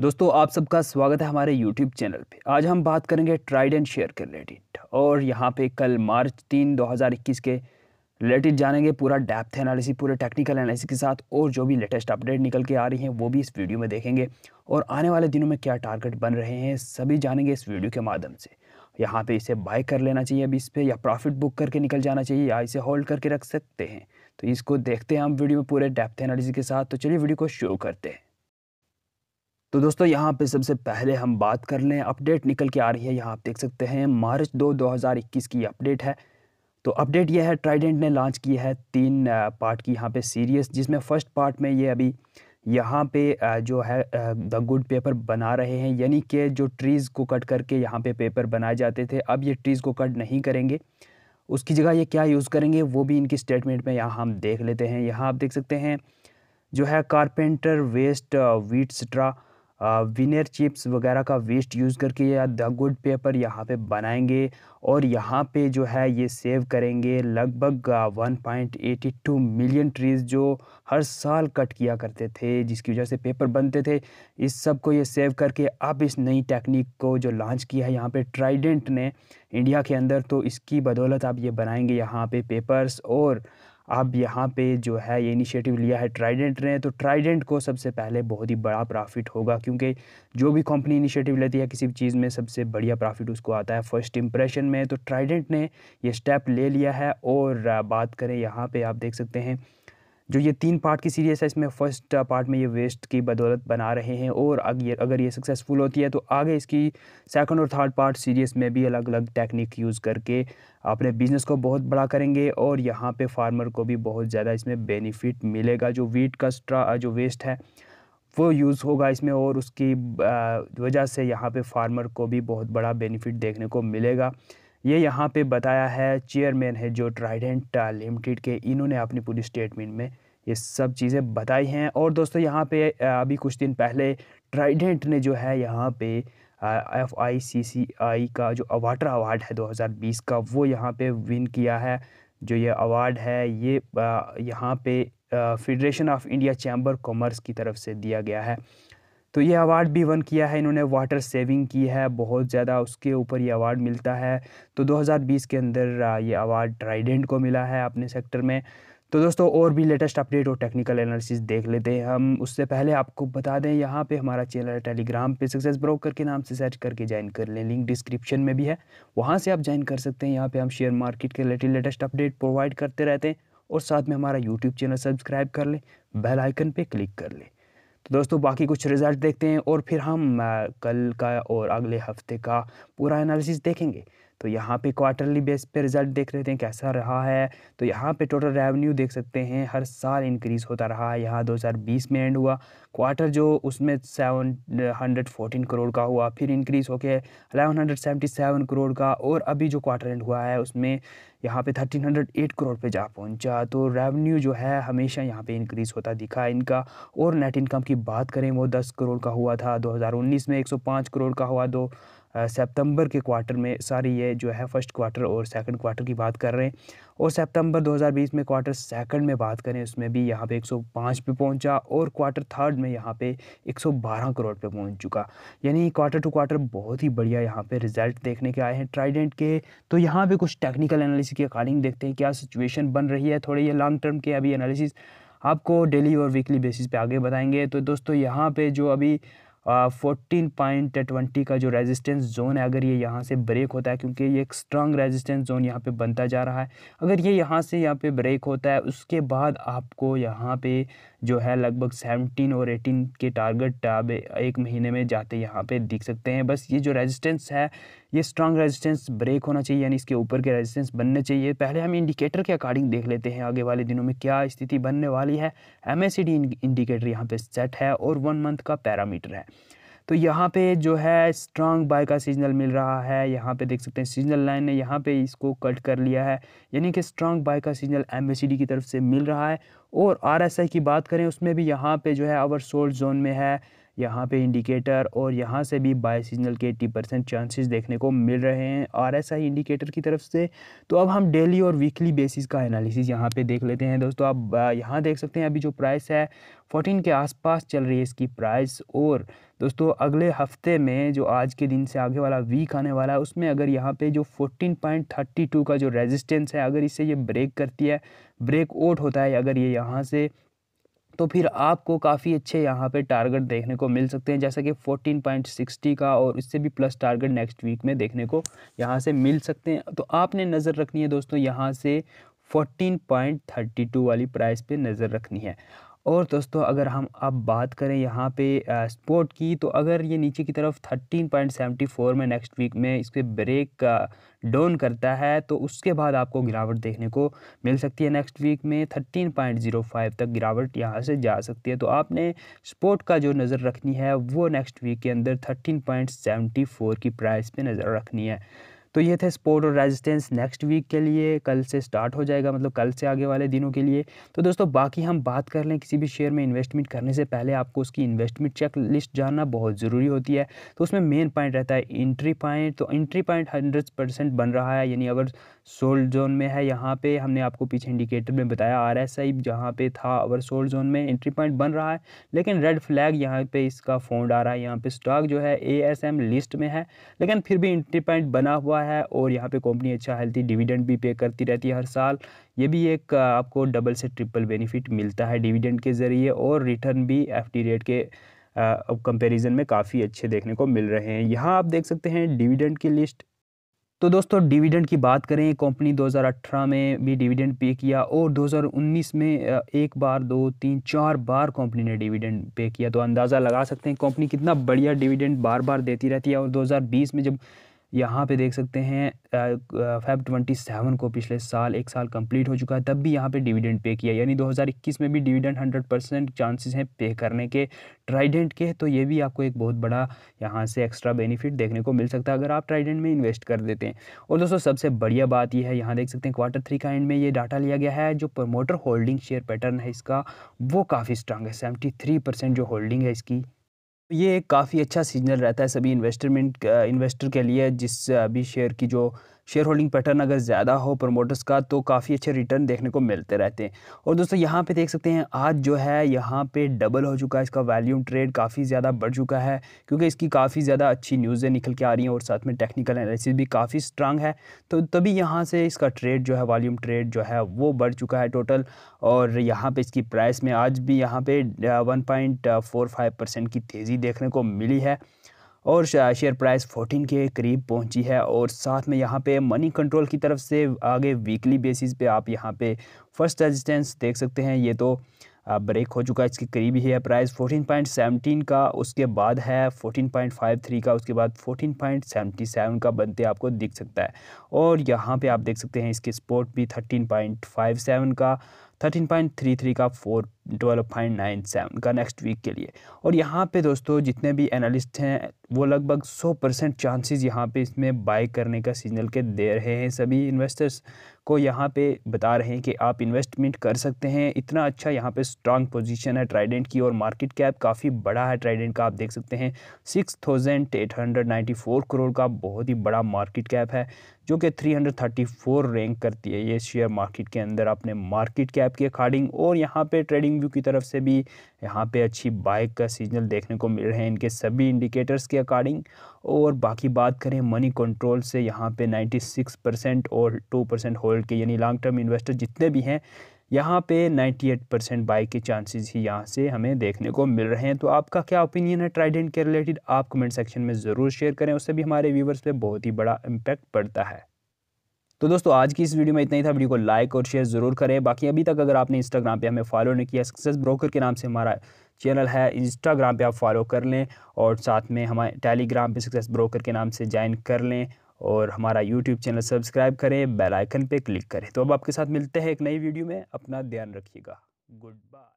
दोस्तों आप सबका स्वागत है हमारे YouTube चैनल पे आज हम बात करेंगे ट्राइड एंड शेयर के रिलेटेड और यहाँ पे कल मार्च तीन 2021 के रिलेटेड जानेंगे पूरा डेप्थ एनालिसिस पूरे टेक्निकल एनालिसिस के साथ और जो भी लेटेस्ट अपडेट निकल के आ रही हैं वो भी इस वीडियो में देखेंगे और आने वाले दिनों में क्या टारगेट बन रहे हैं सभी जानेंगे इस वीडियो के माध्यम से यहाँ पर इसे बाय कर लेना चाहिए अभी इस पर या प्रॉफिट बुक करके निकल जाना चाहिए या इसे होल्ड करके रख सकते हैं तो इसको देखते हैं हम वीडियो में पूरे डेप्थ एनालिसिस के साथ तो चलिए वीडियो को शुरू करते हैं तो दोस्तों यहाँ पे सबसे पहले हम बात कर लें अपडेट निकल के आ रही है यहाँ आप देख सकते हैं मार्च दो 2021 की अपडेट है तो अपडेट यह है ट्राइडेंट ने लॉन्च की है तीन पार्ट की यहाँ पे सीरीज़ जिसमें फ़र्स्ट पार्ट में ये अभी यहाँ पे जो है द गुड पेपर बना रहे हैं यानी कि जो ट्रीज़ को कट करके यहाँ पे पेपर बनाए जाते थे अब ये ट्रीज़ को कट नहीं करेंगे उसकी जगह ये क्या यूज़ करेंगे वो भी इनकी स्टेटमेंट में यहाँ हम देख लेते हैं यहाँ आप देख सकते हैं जो है carpenter waste wheat straw veneer chips वगैरह का वेस्ट यूज़ करके या द गुड पेपर यहाँ पे बनाएंगे और यहाँ पे जो है ये सेव करेंगे लगभग 1.82 मिलियन ट्रीज़ जो हर साल कट किया करते थे जिसकी वजह से पेपर बनते थे इस सब को ये सेव करके अब इस नई टेक्निक को जो लॉन्च किया है यहाँ पे ट्राइडेंट ने इंडिया के अंदर तो इसकी बदौलत आप ये बनाएंगे यहाँ पे पेपर्स और अब यहाँ पे जो है ये इनिशिएटिव लिया है ट्राइडेंट ने तो ट्राइडेंट को सबसे पहले बहुत ही बड़ा प्रॉफिट होगा क्योंकि जो भी कंपनी इनिशिएटिव लेती है किसी भी चीज़ में सबसे बढ़िया प्रॉफिट उसको आता है फर्स्ट इंप्रेशन में तो ट्राइडेंट ने ये स्टेप ले लिया है और बात करें यहाँ पर आप देख सकते हैं जो ये तीन पार्ट की सीरीज़ है इसमें फर्स्ट पार्ट में ये वेस्ट की बदौलत बना रहे हैं और अगर अगर ये सक्सेसफुल होती है तो आगे इसकी सेकंड और थर्ड पार्ट सीरीज़ में भी अलग अलग टेक्निक यूज़ करके अपने बिज़नेस को बहुत बड़ा करेंगे और यहाँ पे फार्मर को भी बहुत ज़्यादा इसमें बेनिफिट मिलेगा जो वीट का स्ट्रा जो वेस्ट है वो यूज़ होगा इसमें और उसकी वजह से यहाँ पर फार्मर को भी बहुत बड़ा बेनिफिट देखने को मिलेगा ये यहाँ पे बताया है चेयरमैन है जो ट्राइडेंट लिमिटेड के इन्होंने अपनी पूरी स्टेटमेंट में ये सब चीज़ें बताई हैं और दोस्तों यहाँ पे अभी कुछ दिन पहले ट्राइडेंट ने जो है यहाँ पे एफ आई सी सी आई का जो अवाटर अवार्ड है 2020 का वो यहाँ पे विन किया है जो ये अवार्ड है ये यहाँ पे federation of India chamber commerce की तरफ से दिया गया है तो ये अवार्ड भी वन किया है इन्होंने वाटर सेविंग की है बहुत ज़्यादा उसके ऊपर ये अवार्ड मिलता है तो 2020 के अंदर ये अवार्ड ट्राइडेंट को मिला है अपने सेक्टर में तो दोस्तों और भी लेटेस्ट अपडेट और टेक्निकल एनालिसिस देख लेते हैं हम उससे पहले आपको बता दें यहाँ पे हमारा चैनल है टेलीग्राम पे सक्सेस ब्रोकर के नाम से सर्च करके ज्वाइन कर लें लिंक डिस्क्रिप्शन में भी है वहाँ से आप ज्वाइन कर सकते हैं यहाँ पे हम शेयर मार्केट के रिलेटेड लेटेस्ट अपडेट प्रोवाइड करते रहते हैं और साथ में हमारा यूट्यूब चैनल सब्सक्राइब कर लें बेलाइकन पर क्लिक कर लें तो दोस्तों बाकी कुछ रिज़ल्ट देखते हैं और फिर हम कल का और अगले हफ्ते का पूरा एनालिसिस देखेंगे तो यहाँ पे क्वार्टरली बेस पे रिजल्ट देख रहे थे कैसा रहा है तो यहाँ पे टोटल रेवेन्यू देख सकते हैं हर साल इंक्रीज़ होता रहा है यहाँ 2020 में एंड हुआ क्वार्टर जो उसमें सेवन हंड्रेड फोर्टीन करोड़ का हुआ फिर इंक्रीज़ होके eleven hundred seventy seven crore का और अभी जो क्वार्टर एंड हुआ है उसमें यहाँ पे थर्टीन हंड्रेड एट करोड़ पे जा पहुँचा तो रेवेन्यू जो है हमेशा यहाँ पे इंक्रीज़ होता दिखा इनका और नेट इनकम की बात करें वो दस करोड़ का हुआ था उन्नीस में पाँच करोड़ का हुआ दो सितंबर के क्वार्टर में सॉरी ये जो है फर्स्ट क्वार्टर और सेकंड क्वार्टर की बात कर रहे हैं और सितंबर 2020 में क्वार्टर सेकंड में बात करें उसमें भी यहाँ पे 105 पे पहुँचा और क्वार्टर थर्ड में यहाँ पे 112 करोड़ पे पहुँच चुका यानी क्वार्टर टू क्वार्टर बहुत ही बढ़िया यहाँ पे रिजल्ट देखने के आए हैं ट्राइडेंट के तो यहाँ पर कुछ टेक्निकल एनालिसिस के अकॉर्डिंग देखते हैं क्या सिचुएशन बन रही है थोड़े ये लॉन्ग टर्म के अभी एनालिसिस आपको डेली और वीकली बेसिस पे आगे बताएंगे तो दोस्तों यहाँ पे जो अभी फोर्टीन पॉइंट ट्वेंटी का जो रेजिस्टेंस जोन है अगर ये यहाँ से ब्रेक होता है क्योंकि ये एक स्ट्रांग रेजिस्टेंस जोन यहाँ पे बनता जा रहा है अगर ये यहाँ से यहाँ पे ब्रेक होता है उसके बाद आपको यहाँ पे जो है लगभग सेवनटीन और एटीन के टारगेट आप एक महीने में जाते यहाँ पे दिख सकते हैं बस ये जो रेजिस्टेंस है ये स्ट्रांग रेजिस्टेंस ब्रेक होना चाहिए यानी इसके ऊपर के रेजिस्टेंस बनने चाहिए पहले हम इंडिकेटर के अकॉर्डिंग देख लेते हैं आगे वाले दिनों में क्या स्थिति बनने वाली है एम इंडिकेटर यहाँ पर सेट है और वन मंथ का पैरामीटर है तो यहाँ पे जो है स्ट्रांग बाय का सिग्नल मिल रहा है यहाँ पे देख सकते हैं सीजनल लाइन ने यहाँ पे इसको कट कर लिया है यानी कि स्ट्रांग बाय का सिग्नल एम की तरफ से मिल रहा है और आर की बात करें उसमें भी यहाँ पे जो है आवर सोल्ड जोन में है यहाँ पे इंडिकेटर और यहाँ से भी बाई सीजनल के एट्टी परसेंट चांसेस देखने को मिल रहे हैं आर एस आई इंडिकेटर की तरफ से तो अब हम डेली और वीकली बेसिस का एनालिसिस यहाँ पे देख लेते हैं दोस्तों आप यहाँ देख सकते हैं अभी जो प्राइस है फोर्टीन के आसपास चल रही है इसकी प्राइस और दोस्तों अगले हफ्ते में जो आज के दिन से आगे वाला वीक आने वाला है उसमें अगर यहाँ पे जो 14.32 का जो रेजिस्टेंस है अगर इसे ये ब्रेक करती है ब्रेक आउट होता है अगर ये यहाँ से तो फिर आपको काफ़ी अच्छे यहाँ पे टारगेट देखने को मिल सकते हैं जैसा कि 14.60 का और इससे भी प्लस टारगेट नेक्स्ट वीक में देखने को यहाँ से मिल सकते हैं तो आपने नज़र रखनी है दोस्तों यहाँ से 14.32 वाली प्राइस पे नज़र रखनी है और दोस्तों अगर हम अब बात करें यहाँ पे स्पोर्ट की तो अगर ये नीचे की तरफ 13.74 में नेक्स्ट वीक में इसके ब्रेक डाउन करता है तो उसके बाद आपको गिरावट देखने को मिल सकती है नेक्स्ट वीक में 13.05 तक गिरावट यहाँ से जा सकती है तो आपने स्पोर्ट का जो नज़र रखनी है वो नेक्स्ट वीक के अंदर फ़ोर की प्राइस पर नज़र रखनी है तो ये थे स्पोर्ट और रेजिस्टेंस नेक्स्ट वीक के लिए कल से स्टार्ट हो जाएगा मतलब कल से आगे वाले दिनों के लिए तो दोस्तों बाकी हम बात कर लें किसी भी शेयर में इन्वेस्टमेंट करने से पहले आपको उसकी इन्वेस्टमेंट चेक लिस्ट जानना बहुत ज़रूरी होती है तो उसमें मेन पॉइंट रहता है इंट्री पॉइंट तो इंट्री पॉइंट हंड्रेड परसेंट बन रहा है यानी अवर सोल्ड जोन में है यहाँ पर हमने आपको पीछे इंडिकेटर में बताया आर एस आई जहाँ था अवर सोल्ड जोन में एंट्री पॉइंट बन रहा है लेकिन रेड फ्लैग यहाँ पर इसका फोन आ रहा है यहाँ पर स्टॉक जो है ए एस एम लिस्ट में है लेकिन फिर भी एंट्री पॉइंट बना हुआ हुआ है और यहाँ पे कंपनी अच्छा हेल्थी डिविडेंड भी पे करती रहती है हर साल ये भी एक आपको डबल से ट्रिपल बेनिफिट मिलता है डिविडेंड के ज़रिए और रिटर्न भी एफ रेट के कंपेरिजन में काफ़ी अच्छे देखने को मिल रहे हैं यहाँ आप देख सकते हैं डिविडेंड की लिस्ट तो दोस्तों डिविडेंड की बात करें कंपनी 2018 में भी डिविडेंड पे किया और 2019 में एक बार दो तीन चार बार कंपनी ने डिविडेंड पे किया तो अंदाज़ा लगा सकते हैं कंपनी कितना बढ़िया डिविडेंड बार बार देती रहती है और 2020 में जब यहाँ पे देख सकते हैं फैब ट्वेंटी सेवन को पिछले साल एक साल कंप्लीट हो चुका है तब भी यहाँ पे डिविडेंड पे किया यानी 2021 में भी डिविडेंड 100 परसेंट चांसेस हैं पे करने के ट्राइडेंट के तो ये भी आपको एक बहुत बड़ा यहाँ से एक्स्ट्रा बेनिफिट देखने को मिल सकता है अगर आप ट्राइडेंट में इन्वेस्ट कर देते हैं और दोस्तों सबसे बढ़िया बात यह है यहाँ देख सकते हैं क्वार्टर थ्री का एंड में ये डाटा लिया गया है जो प्रमोटर होल्डिंग शेयर पैटर्न है इसका वो काफ़ी स्ट्रांग है सेवेंटी जो होल्डिंग है इसकी तो ये एक काफ़ी अच्छा सीजनल रहता है सभी इन्वेस्टमेंट इन्वेस्टर के लिए जिस अभी शेयर की जो शेयर होल्डिंग पैटर्न अगर ज़्यादा हो प्रमोटर्स का तो काफ़ी अच्छे रिटर्न देखने को मिलते रहते हैं और दोस्तों यहाँ पे देख सकते हैं आज जो है यहाँ पे डबल हो चुका है इसका वैल्यूम ट्रेड काफ़ी ज़्यादा बढ़ चुका है क्योंकि इसकी काफ़ी ज़्यादा अच्छी न्यूज़ें निकल के आ रही हैं और साथ में टेक्निकल एनालिसिस भी काफ़ी स्ट्रांग है तो तभी यहाँ से इसका ट्रेड जो है वॉल्यूम ट्रेड जो है वो बढ़ चुका है टोटल और यहाँ पर इसकी प्राइस में आज भी यहाँ पर वन uh, uh, की तेज़ी देखने को मिली है और शेयर प्राइस 14 के करीब पहुंची है और साथ में यहाँ पे मनी कंट्रोल की तरफ से आगे वीकली बेसिस पे आप यहाँ पे फर्स्ट रेजिस्टेंस देख सकते हैं ये तो ब्रेक हो चुका है इसके करीब ही है प्राइस 14.17 का उसके बाद है 14.53 का उसके बाद 14.77 का बनते आपको दिख सकता है और यहाँ पे आप देख सकते हैं इसके स्पोर्ट भी 13.57 का थर्टीन पॉइंट थ्री थ्री का four twelve point nine seven का नेक्स्ट वीक के लिए और यहाँ पे दोस्तों जितने भी एनालिस्ट हैं वो लगभग सौ परसेंट चांसेज़ यहाँ पे इसमें बाय करने का सिग्नल के दे रहे हैं सभी इन्वेस्टर्स को यहाँ पे बता रहे हैं कि आप इन्वेस्टमेंट कर सकते हैं इतना अच्छा यहाँ पे स्ट्रांग पोजीशन है ट्राइडेंट की और मार्केट कैप काफ़ी बड़ा है ट्राइडेंट का आप देख सकते हैं six thousand eight hundred ninety four crore का बहुत ही बड़ा मार्केट कैप है जो कि 334 रैंक करती है ये शेयर मार्केट के अंदर अपने मार्केट कैप के अकॉर्डिंग और यहाँ पे ट्रेडिंग व्यू की तरफ से भी यहाँ पे अच्छी बाइक का सीजनल देखने को मिल रहे हैं इनके सभी इंडिकेटर्स के अकॉर्डिंग और बाकी बात करें मनी कंट्रोल से यहाँ पे 96 परसेंट और 2 परसेंट होल्ड के यानी लॉन्ग टर्म इन्वेस्टर जितने भी हैं यहाँ पे 98 परसेंट बाई के चांसेस ही यहाँ से हमें देखने को मिल रहे हैं तो आपका क्या ओपिनियन है ट्राइडेंट के रिलेटेड आप कमेंट सेक्शन में ज़रूर शेयर करें उससे भी हमारे व्यूवर्स पे बहुत ही बड़ा इम्पैक्ट पड़ता है तो दोस्तों आज की इस वीडियो में इतना ही था वीडियो को लाइक और शेयर ज़रूर करें बाकी अभी तक अगर आपने इंस्टाग्राम पर हमें फॉलो नहीं किया सक्सेस ब्रोकर के नाम से हमारा चैनल है इंस्टाग्राम पर आप फॉलो कर लें और साथ में हमारे टेलीग्राम पर सक्सेस ब्रोकर के नाम से ज्वाइन कर लें और हमारा यूट्यूब चैनल सब्सक्राइब करें बेल आइकन पे क्लिक करें तो अब आपके साथ मिलते हैं एक नई वीडियो में अपना ध्यान रखिएगा गुड बाय